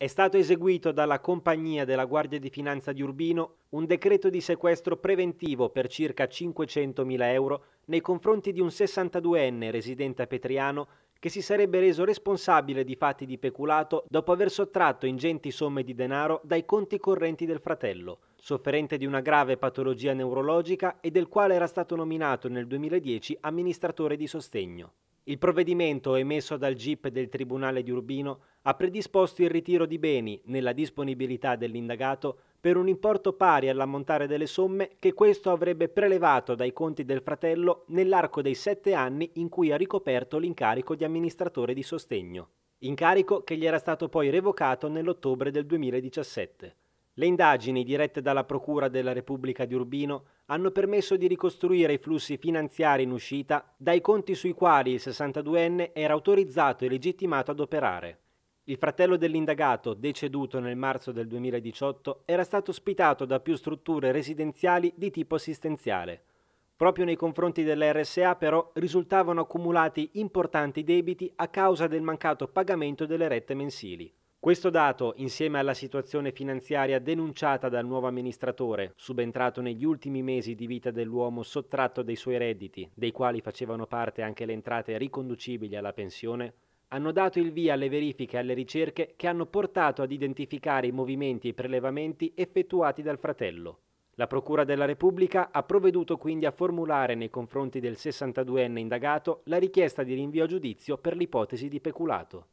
È stato eseguito dalla compagnia della Guardia di Finanza di Urbino un decreto di sequestro preventivo per circa 500.000 euro nei confronti di un 62enne residente a Petriano che si sarebbe reso responsabile di fatti di peculato dopo aver sottratto ingenti somme di denaro dai conti correnti del fratello, sofferente di una grave patologia neurologica e del quale era stato nominato nel 2010 amministratore di sostegno. Il provvedimento emesso dal GIP del Tribunale di Urbino ha predisposto il ritiro di beni nella disponibilità dell'indagato per un importo pari all'ammontare delle somme che questo avrebbe prelevato dai conti del fratello nell'arco dei sette anni in cui ha ricoperto l'incarico di amministratore di sostegno, incarico che gli era stato poi revocato nell'ottobre del 2017. Le indagini dirette dalla Procura della Repubblica di Urbino hanno permesso di ricostruire i flussi finanziari in uscita dai conti sui quali il 62enne era autorizzato e legittimato ad operare. Il fratello dell'indagato, deceduto nel marzo del 2018, era stato ospitato da più strutture residenziali di tipo assistenziale. Proprio nei confronti dell'RSA però risultavano accumulati importanti debiti a causa del mancato pagamento delle rette mensili. Questo dato, insieme alla situazione finanziaria denunciata dal nuovo amministratore, subentrato negli ultimi mesi di vita dell'uomo sottratto dei suoi redditi, dei quali facevano parte anche le entrate riconducibili alla pensione, hanno dato il via alle verifiche e alle ricerche che hanno portato ad identificare i movimenti e i prelevamenti effettuati dal fratello. La Procura della Repubblica ha provveduto quindi a formulare nei confronti del 62enne indagato la richiesta di rinvio a giudizio per l'ipotesi di peculato.